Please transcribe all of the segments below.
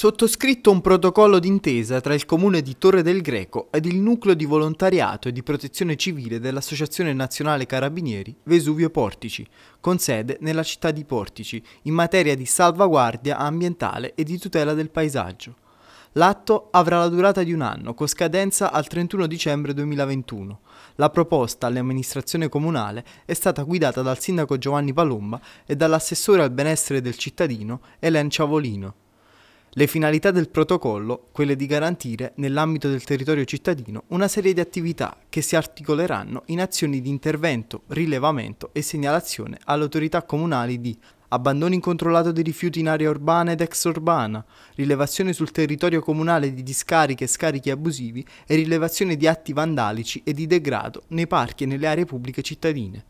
sottoscritto un protocollo d'intesa tra il comune di Torre del Greco ed il nucleo di volontariato e di protezione civile dell'Associazione Nazionale Carabinieri Vesuvio Portici, con sede nella città di Portici, in materia di salvaguardia ambientale e di tutela del paesaggio. L'atto avrà la durata di un anno, con scadenza al 31 dicembre 2021. La proposta all'amministrazione comunale è stata guidata dal sindaco Giovanni Palomba e dall'assessore al benessere del cittadino Elen Ciavolino. Le finalità del protocollo, quelle di garantire, nell'ambito del territorio cittadino, una serie di attività che si articoleranno in azioni di intervento, rilevamento e segnalazione alle autorità comunali di abbandono incontrollato dei rifiuti in area urbana ed extraurbana, rilevazione sul territorio comunale di discariche e scarichi abusivi e rilevazione di atti vandalici e di degrado nei parchi e nelle aree pubbliche cittadine.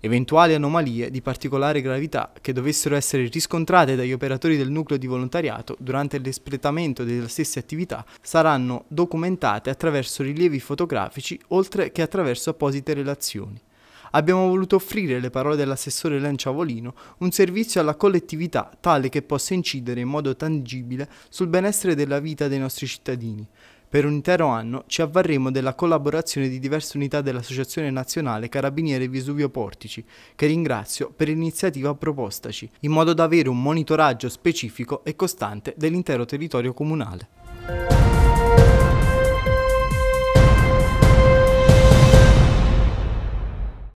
Eventuali anomalie di particolare gravità che dovessero essere riscontrate dagli operatori del nucleo di volontariato durante l'espletamento delle stesse attività saranno documentate attraverso rilievi fotografici oltre che attraverso apposite relazioni abbiamo voluto offrire, le parole dell'assessore Lanciavolino, un servizio alla collettività tale che possa incidere in modo tangibile sul benessere della vita dei nostri cittadini, per un intero anno ci avvarremo della collaborazione di diverse unità dell'Associazione Nazionale Carabinieri Vesuvio Portici, che ringrazio per l'iniziativa propostaci, in modo da avere un monitoraggio specifico e costante dell'intero territorio comunale.